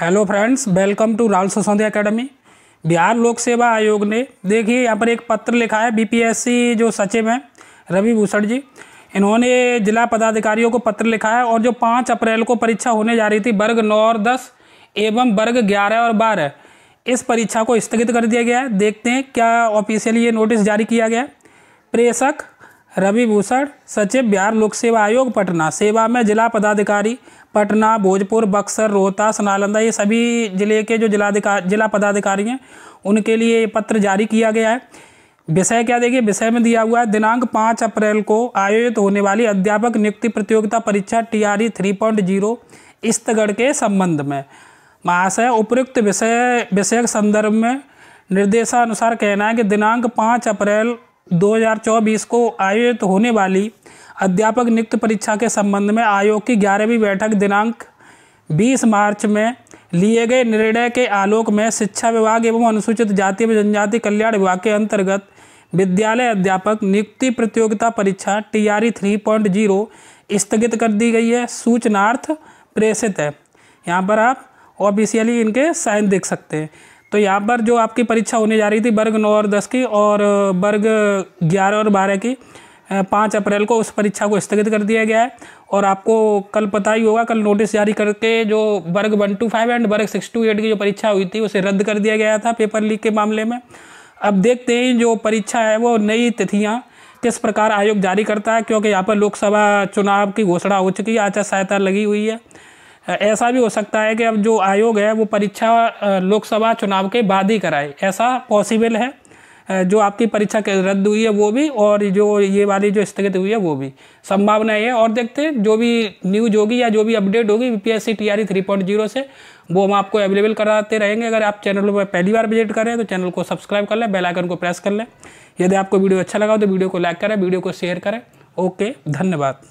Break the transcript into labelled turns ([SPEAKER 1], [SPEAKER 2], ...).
[SPEAKER 1] hello friends welcome to Rahul Sosaundhi academy Bihar लोक सेवा आयोग ने देखिए यहाँ पर एक पत्र लिखा है बीपीएससी जो सचिव हैं रवि भूषण जी इन्होंने जिला पदाधिकारियों को पत्र लिखा है और जो पाँच अप्रैल को परीक्षा होने जा रही थी वर्ग नौ और दस एवं वर्ग ग्यारह और बारह इस परीक्षा को स्थगित कर दिया गया है देखते हैं क्या ऑफिशियली ये नोटिस जारी किया गया है प्रेषक रवि भूषण सचिव बिहार लोक सेवा आयोग पटना सेवा में जिला पदाधिकारी पटना भोजपुर बक्सर रोहतास नालंदा ये सभी जिले के जो जिलाधिकारी जिला पदाधिकारी हैं उनके लिए ये पत्र जारी किया गया है विषय क्या देखिए विषय में दिया हुआ है दिनांक पाँच अप्रैल को आयोजित होने वाली अध्यापक नियुक्ति प्रतियोगिता परीक्षा T R E three point zero स्तगढ़ के संबंध में महाशय उपयुक्त विषय विषयक संदर्भ में निर्देशानुसार कहना है कि दिनांक पाँच अप्रैल 2024 को आयोजित होने वाली अध्यापक नियुक्त परीक्षा के संबंध में आयोग की ग्यारहवीं बैठक दिनांक 20 मार्च में लिए गए निर्णय के आलोक में शिक्षा विभाग एवं अनुसूचित जाति एवं जनजाति कल्याण विभाग के अंतर्गत विद्यालय अध्यापक नियुक्ति प्रतियोगिता परीक्षा T R E three point zero स्थगित कर दी गई है सूचनार्थ प्रेषित है यहाँ पर आप ऑफिशियली इनके साइन देख सकते हैं तो यहाँ पर जो आपकी परीक्षा होने जा रही थी वर्ग नौ और दस की और वर्ग ग्यारह और बारह की पाँच अप्रैल को उस परीक्षा को स्थगित कर दिया गया है और आपको कल पता ही होगा कल नोटिस जारी करके जो वर्ग वन टू फाइव एंड वर्ग सिक्स टू एट की जो परीक्षा हुई थी उसे रद्द कर दिया गया था पेपर लीक के मामले में अब देखते हैं जो परीक्षा है वो नई तिथियाँ किस प्रकार आयोग जारी करता है क्योंकि यहाँ पर लोकसभा चुनाव की घोषणा हो चुकी है आचार संहिता लगी हुई है ऐसा भी हो सकता है कि अब जो आयोग है वो परीक्षा लोकसभा चुनाव के बाद ही कराए ऐसा पॉसिबल है जो आपकी परीक्षा रद्द हुई है वो भी और जो ये वाली जो स्थगित हुई है वो भी संभावना है और देखते हैं जो भी न्यूज होगी या जो भी अपडेट होगी थ्री पॉइंट जीरो से वो हम आपको अवेलेबल कराते रहेंगे अगर आप चैनल पर पहली बार विजिट करें तो चैनल को सब्सक्राइब कर लें बेलाइकन को प्रेस कर लें यदि आपको वीडियो अच्छा लगा तो वीडियो को लाइक करें वीडियो को शेयर करें ओके धन्यवाद